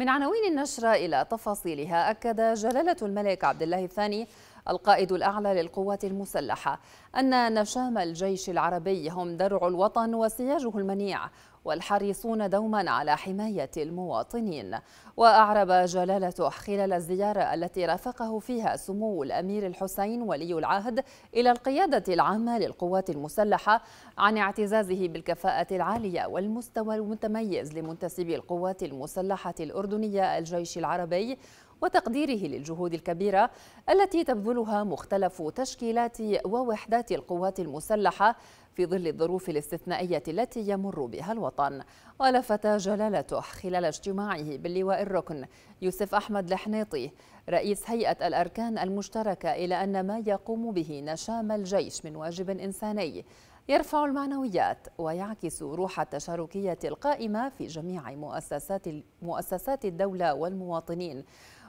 من عناوين النشرة إلى تفاصيلها أكد جلالة الملك عبد الله الثاني القائد الأعلى للقوات المسلحة أن نشام الجيش العربي هم درع الوطن وسياجه المنيع والحريصون دوما على حماية المواطنين وأعرب جلالته خلال الزيارة التي رافقه فيها سمو الأمير الحسين ولي العهد إلى القيادة العامة للقوات المسلحة عن اعتزازه بالكفاءة العالية والمستوى المتميز لمنتسبي القوات المسلحة الأردنية الجيش العربي وتقديره للجهود الكبيرة التي تبذلها مختلف تشكيلات ووحدات القوات المسلحة في ظل الظروف الاستثنائية التي يمر بها الوطن ولفت جلالته خلال اجتماعه باللواء الركن يوسف أحمد الحنيطي رئيس هيئة الأركان المشتركة إلى أن ما يقوم به نشام الجيش من واجب إنساني يرفع المعنويات ويعكس روح التشاركية القائمة في جميع مؤسسات مؤسسات الدولة والمواطنين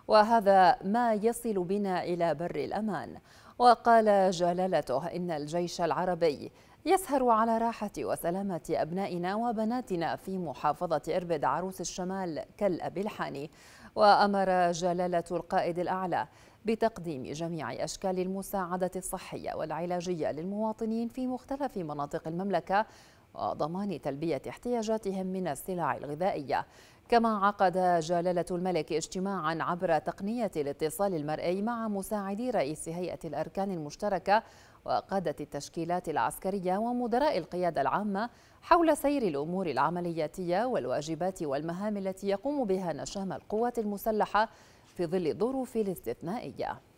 وهذا ما يصل بنا إلى بر الأمان وقال جلالته إن الجيش العربي يسهر على راحة وسلامة أبنائنا وبناتنا في محافظة إربد عروس الشمال كالأب الحاني وأمر جلالة القائد الأعلى بتقديم جميع أشكال المساعدة الصحية والعلاجية للمواطنين في مختلف مناطق المملكة وضمان تلبية احتياجاتهم من السلع الغذائية كما عقد جلالة الملك اجتماعا عبر تقنية الاتصال المرئي مع مساعدي رئيس هيئة الأركان المشتركة وقادة التشكيلات العسكرية ومدراء القيادة العامة حول سير الأمور العملياتية والواجبات والمهام التي يقوم بها نشام القوات المسلحة في ظل الظروف الاستثنائية